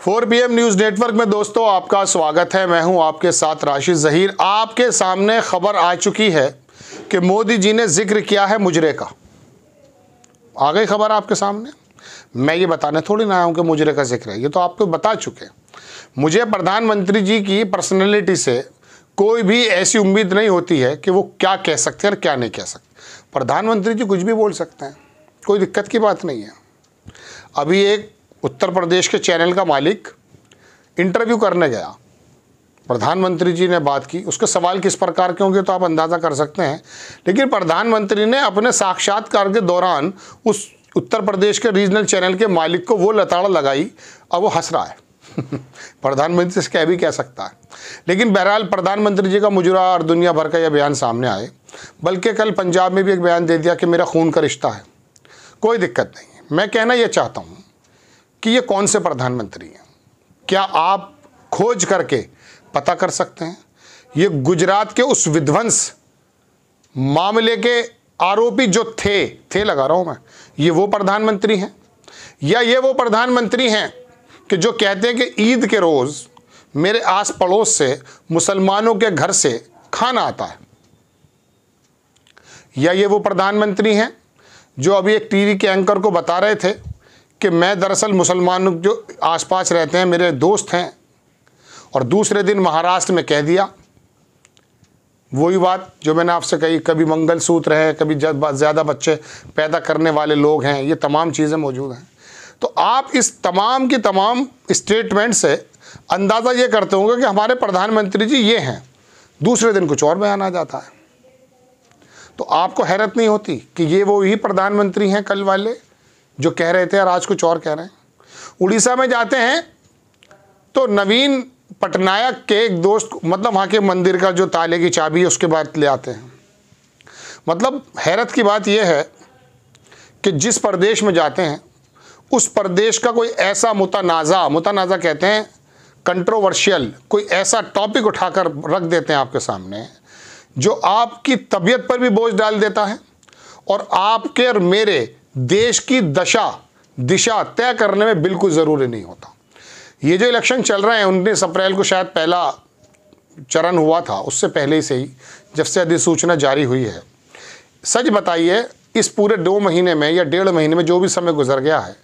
four P M news network में दोस्तों आपका स्वागत है मैं हूं आपके साथ राशिद जहीर आपके सामने खबर आ चुकी है कि मोदी जी ने जिक्र किया है मुजरे का आ गई खबर आपके सामने मैं ये बताने थोड़ी ना आया हूं कि मुजरे का जिक्र है ये तो आपको बता चुके मुझे प्रधानमंत्री जी की पर्सनैलिटी से कोई भी ऐसी उम्मीद नहीं होती है कि वो क्या कह सकते हैं और क्या नहीं कह सकते प्रधानमंत्री जी कुछ भी बोल सकते हैं कोई दिक्कत की बात नहीं है अभी एक उत्तर प्रदेश के चैनल का मालिक इंटरव्यू करने गया प्रधानमंत्री जी ने बात की उसके सवाल किस प्रकार के होंगे तो आप अंदाज़ा कर सकते हैं लेकिन प्रधानमंत्री ने अपने साक्षात्कार के दौरान उस उत्तर प्रदेश के रीजनल चैनल के मालिक को वो लताड़ लगाई अब वो हंस रहा है प्रधानमंत्री से कह भी कह सकता है लेकिन बहरहाल प्रधानमंत्री जी का मुजरा और दुनिया भर का यह बयान सामने आए बल्कि कल पंजाब में भी एक बयान दे दिया कि मेरा खून का रिश्ता है कोई दिक्कत नहीं मैं कहना यह चाहता हूँ कि ये कौन से प्रधानमंत्री हैं क्या आप खोज करके पता कर सकते हैं ये गुजरात के उस विध्वंस मामले के आरोपी जो थे थे लगा रहा हूं मैं ये वो प्रधानमंत्री हैं या ये वो प्रधानमंत्री हैं कि जो कहते हैं कि ईद के रोज़ मेरे आस पड़ोस से मुसलमानों के घर से खाना आता है या ये वो प्रधानमंत्री हैं जो अभी एक टीवी के एंकर को बता रहे थे कि मैं दरअसल मुसलमान जो आसपास रहते हैं मेरे दोस्त हैं और दूसरे दिन महाराष्ट्र में कह दिया वही बात जो मैंने आपसे कही कभी मंगलसूत्र है कभी ज़्यादा बच्चे पैदा करने वाले लोग हैं ये तमाम चीज़ें मौजूद हैं तो आप इस तमाम की तमाम स्टेटमेंट से अंदाज़ा ये करते होंगे कि हमारे प्रधानमंत्री जी ये हैं दूसरे दिन कुछ और बयान आ जाता है तो आपको हैरत नहीं होती कि ये वो ही प्रधानमंत्री हैं कल वाले जो कह रहे थे और आज कुछ और कह रहे हैं उड़ीसा में जाते हैं तो नवीन पटनायक के एक दोस्त मतलब वहाँ के मंदिर का जो ताले की चाबी है उसके बाद ले आते हैं मतलब हैरत की बात यह है कि जिस प्रदेश में जाते हैं उस प्रदेश का कोई ऐसा मुतनाज़ा मुतनाज़ा कहते हैं कंट्रोवर्शियल कोई ऐसा टॉपिक उठाकर रख देते हैं आपके सामने जो आपकी तबीयत पर भी बोझ डाल देता है और आपके और मेरे देश की दशा दिशा तय करने में बिल्कुल ज़रूरी नहीं होता ये जो इलेक्शन चल रहे हैं उन्नीस अप्रैल को शायद पहला चरण हुआ था उससे पहले ही से ही जब से अधिसूचना जारी हुई है सच बताइए इस पूरे दो महीने में या डेढ़ महीने में जो भी समय गुजर गया है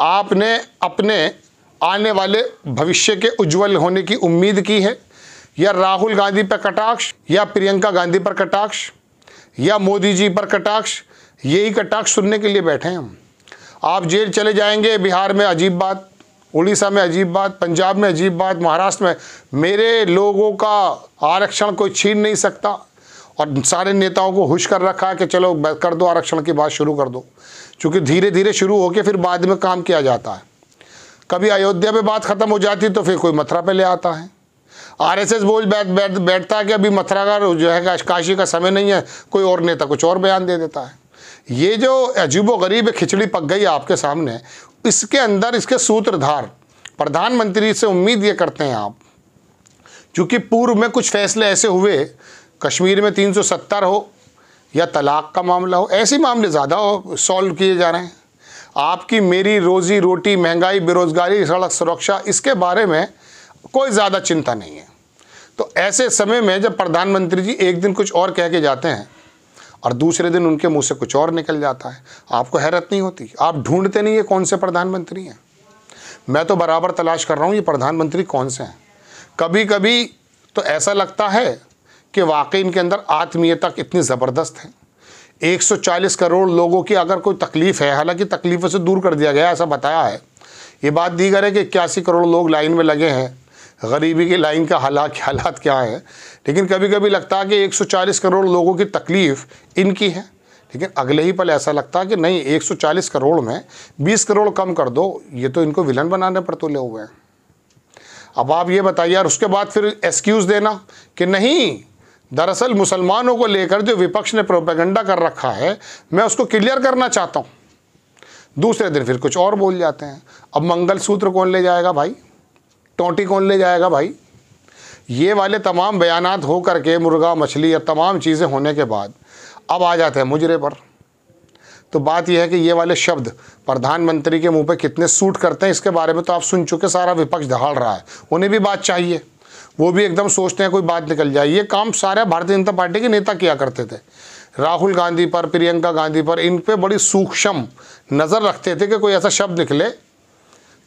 आपने अपने आने वाले भविष्य के उज्जवल होने की उम्मीद की है या राहुल गांधी पर कटाक्ष या प्रियंका गांधी पर कटाक्ष या मोदी जी पर कटाक्ष यही कटाक्ष सुनने के लिए बैठे हैं हम आप जेल चले जाएंगे बिहार में अजीब बात उड़ीसा में अजीब बात पंजाब में अजीब बात महाराष्ट्र में मेरे लोगों का आरक्षण कोई छीन नहीं सकता और सारे नेताओं को हुश कर रखा है कि चलो कर दो आरक्षण की बात शुरू कर दो क्योंकि धीरे धीरे शुरू होकर फिर बाद में काम किया जाता है कभी अयोध्या में बात ख़त्म हो जाती तो फिर कोई मथुरा पे ले आता है आरएसएस बोल बैठ बैठ बैठता है कि अभी मथुरा का जो है काशी का समय नहीं है कोई और नेता कुछ और बयान दे देता है ये जो अजीबो गरीब खिचड़ी पक गई आपके सामने इसके अंदर इसके सूत्रधार प्रधानमंत्री से उम्मीद ये करते हैं आप क्योंकि पूर्व में कुछ फैसले ऐसे हुए कश्मीर में 370 हो या तलाक का मामला हो ऐसे मामले ज़्यादा हो सॉल्व किए जा रहे हैं आपकी मेरी रोज़ी रोटी महंगाई बेरोज़गारी सड़क सुरक्षा इसके बारे में कोई ज़्यादा चिंता नहीं है तो ऐसे समय में जब प्रधानमंत्री जी एक दिन कुछ और कह के जाते हैं और दूसरे दिन उनके मुंह से कुछ और निकल जाता है आपको हैरत नहीं होती आप ढूंढते नहीं ये कौन से प्रधानमंत्री हैं मैं तो बराबर तलाश कर रहा हूँ ये प्रधानमंत्री कौन से हैं कभी कभी तो ऐसा लगता है कि वाकई इनके अंदर आत्मीयता इतनी ज़बरदस्त है 140 करोड़ लोगों की अगर कोई तकलीफ़ है हालांकि तकलीफ़ों से दूर कर दिया गया ऐसा बताया है ये बात दीगर है कि इक्यासी करोड़ लोग लाइन में लगे हैं गरीबी की लाइन का हालात हालात क्या हैं लेकिन कभी कभी लगता है कि 140 करोड़ लोगों की तकलीफ़ इनकी है लेकिन अगले ही पल ऐसा लगता है कि नहीं 140 करोड़ में 20 करोड़ कम कर दो ये तो इनको विलन बनाने पर तुले हुए हैं अब आप ये बताइए और उसके बाद फिर एक्सक्यूज़ देना कि नहीं दरअसल मुसलमानों को लेकर जो विपक्ष ने प्रोपेगेंडा कर रखा है मैं उसको क्लियर करना चाहता हूँ दूसरे दिन फिर कुछ और बोल जाते हैं अब मंगल सूत्र कौन ले जाएगा भाई टोंटी कौन ले जाएगा भाई ये वाले तमाम बयान हो करके के मुर्गा मछली या तमाम चीज़ें होने के बाद अब आ जाते हैं मुजरे पर तो बात यह है कि ये वाले शब्द प्रधानमंत्री के मुंह पे कितने सूट करते हैं इसके बारे में तो आप सुन चुके सारा विपक्ष दहाड़ रहा है उन्हें भी बात चाहिए वो भी एकदम सोचते हैं कोई बात निकल जाए ये काम सारे भारतीय जनता पार्टी के नेता किया करते थे राहुल गांधी पर प्रियंका गांधी पर इन पर बड़ी सूक्ष्म नज़र रखते थे कि कोई ऐसा शब्द निकले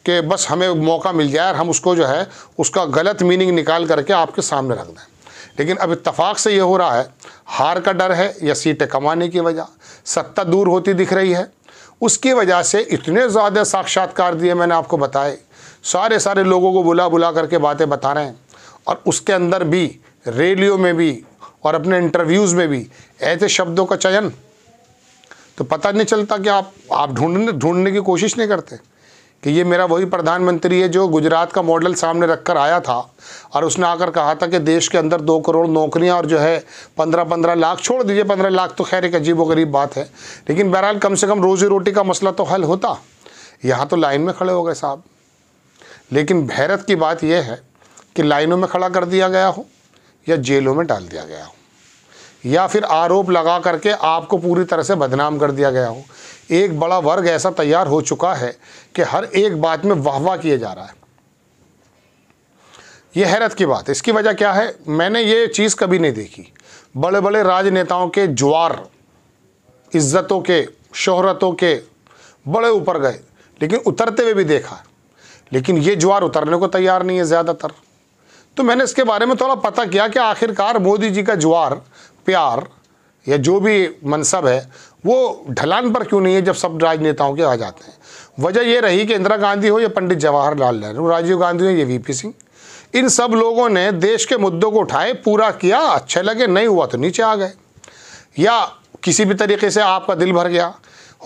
कि बस हमें मौका मिल जाए और हम उसको जो है उसका गलत मीनिंग निकाल करके आपके सामने रख दें लेकिन अब इतफाक़ से ये हो रहा है हार का डर है या सीटें कमाने की वजह सत्ता दूर होती दिख रही है उसकी वजह से इतने ज़्यादा साक्षात्कार दिए मैंने आपको बताए सारे सारे लोगों को बुला बुला करके बातें बता रहे हैं और उसके अंदर भी रेलियो में भी और अपने इंटरव्यूज़ में भी ऐसे शब्दों का चयन तो पता नहीं चलता कि आप आप ढूंढने ढूंढने की कोशिश नहीं करते कि ये मेरा वही प्रधानमंत्री है जो गुजरात का मॉडल सामने रखकर आया था और उसने आकर कहा था कि देश के अंदर दो करोड़ नौकरियां और जो है पंद्रह पंद्रह लाख छोड़ दीजिए पंद्रह लाख तो खैर एक अजीब गरीब बात है लेकिन बहरहाल कम से कम रोज़ी रोटी का मसला तो हल होता यहाँ तो लाइन में खड़े हो गए साहब लेकिन भैरत की बात यह है कि लाइनों में खड़ा कर दिया गया हो या जेलों में डाल दिया गया हो या फिर आरोप लगा करके आपको पूरी तरह से बदनाम कर दिया गया हो एक बड़ा वर्ग ऐसा तैयार हो चुका है कि हर एक बात में वाह वाह किया जा रहा है ये हैरत की बात है इसकी वजह क्या है मैंने ये चीज़ कभी नहीं देखी बड़े बड़े राजनेताओं के ज्वार इज्जतों के शोहरतों के बड़े ऊपर गए लेकिन उतरते हुए भी देखा लेकिन ये ज्वार उतरने को तैयार नहीं है ज़्यादातर तो मैंने इसके बारे में थोड़ा पता किया कि आखिरकार मोदी जी का ज्वार प्यार या जो भी मनसब है वो ढलान पर क्यों नहीं है जब सब राजनेताओं के आ जाते हैं वजह ये रही कि इंदिरा गांधी हो या पंडित जवाहरलाल नेहरू राजीव गांधी हो या वी सिंह इन सब लोगों ने देश के मुद्दों को उठाए पूरा किया अच्छे लगे नहीं हुआ तो नीचे आ गए या किसी भी तरीके से आपका दिल भर गया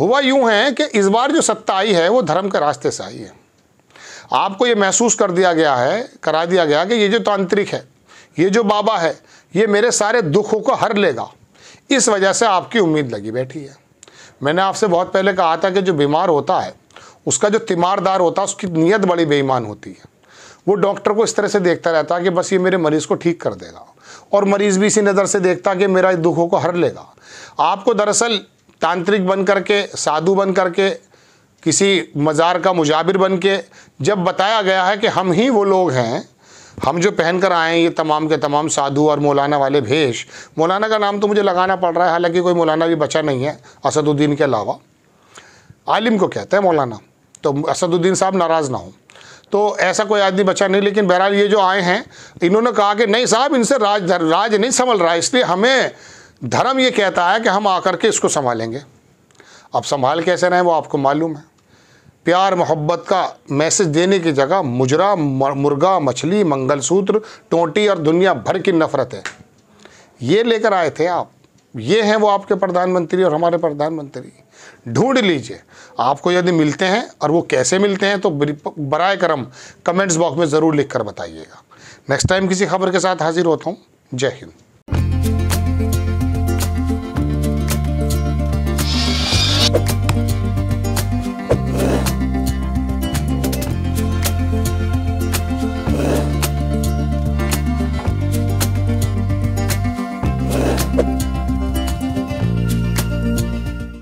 हुआ यूं है कि इस बार जो सत्ता आई है वो धर्म के रास्ते से आई है आपको ये महसूस कर दिया गया है करा दिया गया कि ये जो तांत्रिक है ये जो बाबा है ये मेरे सारे दुखों को हर लेगा इस वजह से आपकी उम्मीद लगी बैठी है मैंने आपसे बहुत पहले कहा था कि जो बीमार होता है उसका जो तीमारदार होता है उसकी नीयत बड़ी बेईमान होती है वो डॉक्टर को इस तरह से देखता रहता है कि बस ये मेरे मरीज़ को ठीक कर देगा और मरीज़ भी इसी नज़र से देखता कि मेरा दुखों को हर लेगा आपको दरअसल तांत्रिक बन करके साधु बन करके किसी मज़ार का मुजाबिर बन के जब बताया गया है कि हम ही वो लोग हैं हम जो पहन कर आए हैं ये तमाम के तमाम साधु और मौलाना वाले भेष मौलाना का नाम तो मुझे लगाना पड़ रहा है हालांकि कोई मौलाना भी बचा नहीं है असदुद्दीन के अलावा आलिम को कहते हैं मौलाना तो असदुद्दीन साहब नाराज़ ना हो तो ऐसा कोई आदमी बचा नहीं लेकिन बहरहाल ये जो आए हैं इन्होंने कहा कि नहीं साहब इनसे राज राज नहीं संभल रहा है इसलिए हमें धर्म ये कहता है कि हम आकर के इसको संभालेंगे अब संभाल कैसे रहें वो आपको मालूम है प्यार मोहब्बत का मैसेज देने की जगह मुजरा मुर्गा मछली मंगलसूत्र टोंटी और दुनिया भर की नफरत है ये लेकर आए थे आप ये हैं वो आपके प्रधानमंत्री और हमारे प्रधानमंत्री ढूंढ लीजिए आपको यदि मिलते हैं और वो कैसे मिलते हैं तो बर करम कमेंट्स बॉक्स में ज़रूर लिख कर बताइएगा नेक्स्ट टाइम किसी खबर के साथ हाजिर होता हूँ जय हिंद